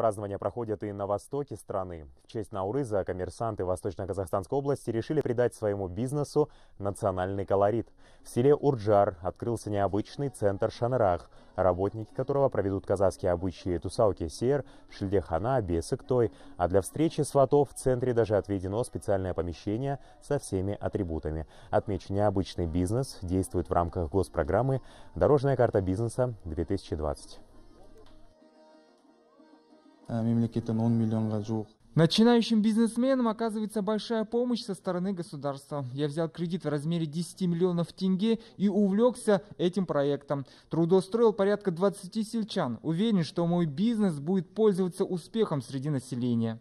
Празднования проходят и на востоке страны. В честь Наурыза коммерсанты Восточно-Казахстанской области решили придать своему бизнесу национальный колорит. В селе Урджар открылся необычный центр Шанрах, работники которого проведут казахские обычаи тусауки сер, шильдехана, бесыктой, а для встречи сватов в центре даже отведено специальное помещение со всеми атрибутами. Отмечу, необычный бизнес действует в рамках госпрограммы «Дорожная карта бизнеса 2020». Э, мемлекеттен 10 миллионға жуық Начинающим бизнесменам оказывается большая помощь со стороны государства. Я взял кредит в размере 10 миллионов тенге и увлекся этим проектом. Трудоустроил порядка 20 сельчан. Уверен, что мой бизнес будет пользоваться успехом среди населения.